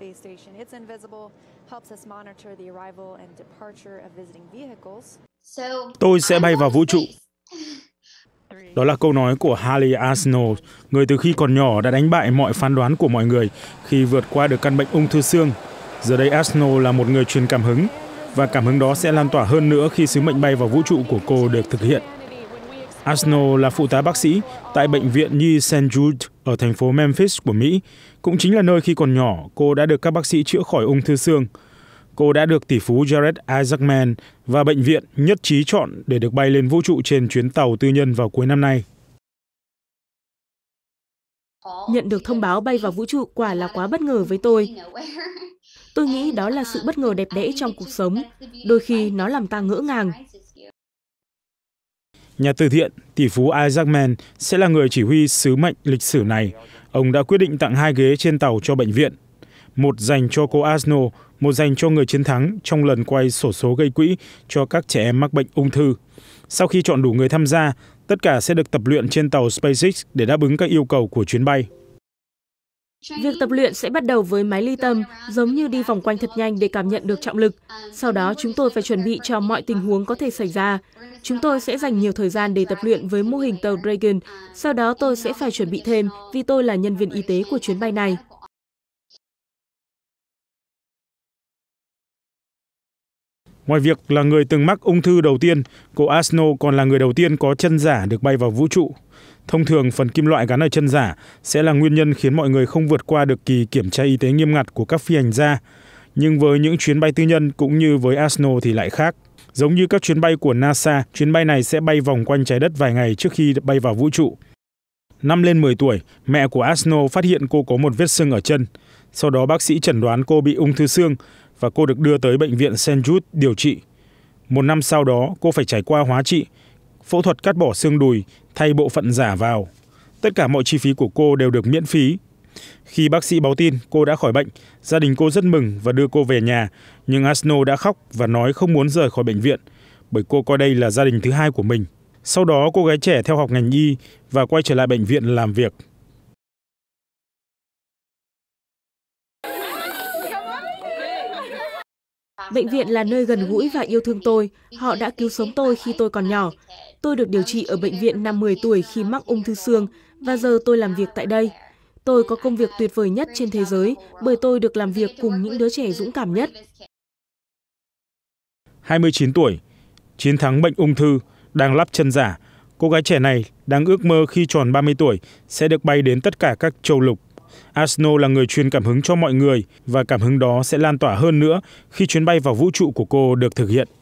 space station. It's invisible, helps us monitor the arrival and departure of visiting vehicles. Tôi sẽ bay vào vũ trụ. Đó là câu nói của Halley Arsenal, người từ khi còn nhỏ đã đánh bại mọi phán đoán của mọi người khi vượt qua được căn bệnh ung thư xương. Giờ đây Arsenal là một người truyền cảm hứng, và cảm hứng đó sẽ lan tỏa hơn nữa khi sứ mệnh bay vào vũ trụ của cô được thực hiện. Arsenal là phụ tá bác sĩ tại Bệnh viện Nhi St. Jude ở thành phố Memphis của Mỹ, cũng chính là nơi khi còn nhỏ cô đã được các bác sĩ chữa khỏi ung thư xương. Cô đã được tỷ phú Jared Isaacman và bệnh viện nhất trí chọn để được bay lên vũ trụ trên chuyến tàu tư nhân vào cuối năm nay. Nhận được thông báo bay vào vũ trụ quả là quá bất ngờ với tôi. Tôi nghĩ đó là sự bất ngờ đẹp đẽ trong cuộc sống. Đôi khi nó làm ta ngỡ ngàng, nhà từ thiện tỷ phú isaacman sẽ là người chỉ huy sứ mệnh lịch sử này ông đã quyết định tặng hai ghế trên tàu cho bệnh viện một dành cho cô asno một dành cho người chiến thắng trong lần quay sổ số gây quỹ cho các trẻ em mắc bệnh ung thư sau khi chọn đủ người tham gia tất cả sẽ được tập luyện trên tàu spacex để đáp ứng các yêu cầu của chuyến bay Việc tập luyện sẽ bắt đầu với máy ly tâm, giống như đi vòng quanh thật nhanh để cảm nhận được trọng lực. Sau đó chúng tôi phải chuẩn bị cho mọi tình huống có thể xảy ra. Chúng tôi sẽ dành nhiều thời gian để tập luyện với mô hình tàu Dragon. Sau đó tôi sẽ phải chuẩn bị thêm vì tôi là nhân viên y tế của chuyến bay này. Ngoài việc là người từng mắc ung thư đầu tiên, cô Asno còn là người đầu tiên có chân giả được bay vào vũ trụ thông thường phần kim loại gắn ở chân giả sẽ là nguyên nhân khiến mọi người không vượt qua được kỳ kiểm tra y tế nghiêm ngặt của các phi hành gia. Nhưng với những chuyến bay tư nhân cũng như với Asno thì lại khác. Giống như các chuyến bay của NASA, chuyến bay này sẽ bay vòng quanh trái đất vài ngày trước khi bay vào vũ trụ. Năm lên 10 tuổi, mẹ của Asno phát hiện cô có một vết sưng ở chân. Sau đó bác sĩ chẩn đoán cô bị ung thư xương và cô được đưa tới bệnh viện St. Jude điều trị. Một năm sau đó, cô phải trải qua hóa trị, phẫu thuật cắt bỏ xương đùi thay bộ phận giả vào. Tất cả mọi chi phí của cô đều được miễn phí. Khi bác sĩ báo tin cô đã khỏi bệnh, gia đình cô rất mừng và đưa cô về nhà, nhưng Asno đã khóc và nói không muốn rời khỏi bệnh viện, bởi cô coi đây là gia đình thứ hai của mình. Sau đó cô gái trẻ theo học ngành y và quay trở lại bệnh viện làm việc. Bệnh viện là nơi gần gũi và yêu thương tôi. Họ đã cứu sống tôi khi tôi còn nhỏ. Tôi được điều trị ở bệnh viện năm 10 tuổi khi mắc ung thư xương và giờ tôi làm việc tại đây. Tôi có công việc tuyệt vời nhất trên thế giới bởi tôi được làm việc cùng những đứa trẻ dũng cảm nhất. 29 tuổi, chiến thắng bệnh ung thư, đang lắp chân giả. Cô gái trẻ này đang ước mơ khi tròn 30 tuổi sẽ được bay đến tất cả các châu lục asno là người truyền cảm hứng cho mọi người và cảm hứng đó sẽ lan tỏa hơn nữa khi chuyến bay vào vũ trụ của cô được thực hiện